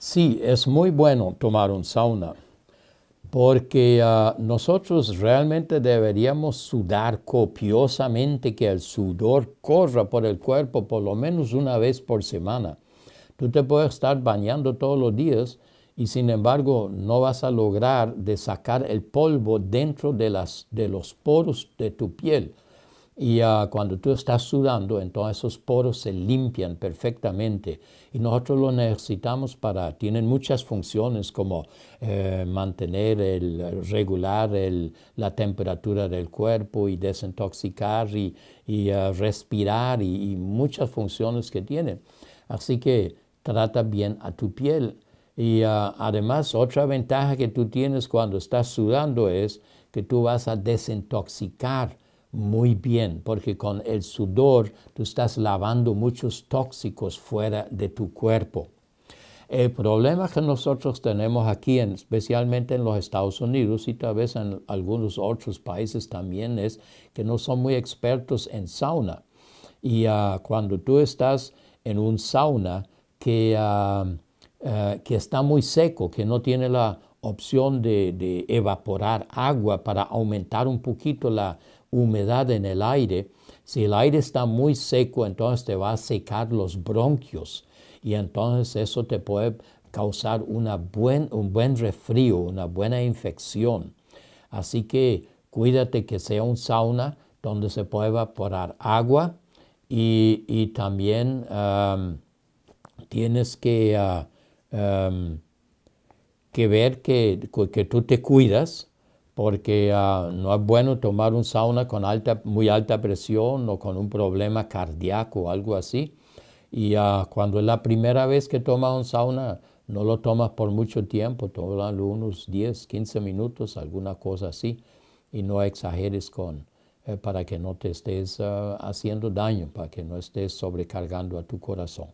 Sí, es muy bueno tomar un sauna porque ah, nosotros realmente deberíamos sudar copiosamente, que el sudor corra por el cuerpo por lo menos una vez por semana. Tú te puedes estar bañando todos los días y sin embargo no vas a lograr de sacar el polvo dentro de los poros de tu piel. Y ah, cuando tú estás sudando, entonces esos poros se limpian perfectamente. Y nosotros lo necesitamos para, tienen muchas funciones como eh, mantener, el, regular la temperatura del cuerpo y desintoxicar y, ah, respirar y, muchas funciones que tienen. Así que trata bien a tu piel. Y ah, además otra ventaja que tú tienes cuando estás sudando es que tú vas a desintoxicar muy bien, porque con el sudor tú estás lavando muchos tóxicos fuera de tu cuerpo. El problema que nosotros tenemos aquí, especialmente en los Estados Unidos y tal vez en algunos otros países también, es que no son muy expertos en sauna. Y ah, cuando tú estás en un sauna que, ah, ah, que está muy seco, que no tiene la opción de evaporar agua para aumentar un poquito la, humedad en el aire. Si el aire está muy seco, entonces te va a secar los bronquios y entonces eso te puede causar una buen, un buen resfrío, una buena infección. Así que cuídate que sea un sauna donde se puede evaporar agua y, también tienes que, ah, que ver que tú te cuidas porque ah, no es bueno tomar un sauna con alta, muy alta presión o con un problema cardíaco o algo así. Y ah, cuando es la primera vez que tomas un sauna, no lo tomas por mucho tiempo, tómalo unos 10, 15 minutos, alguna cosa así, y no exageres con, eh, para que no te estés ah, haciendo daño, para que no estés sobrecargando a tu corazón.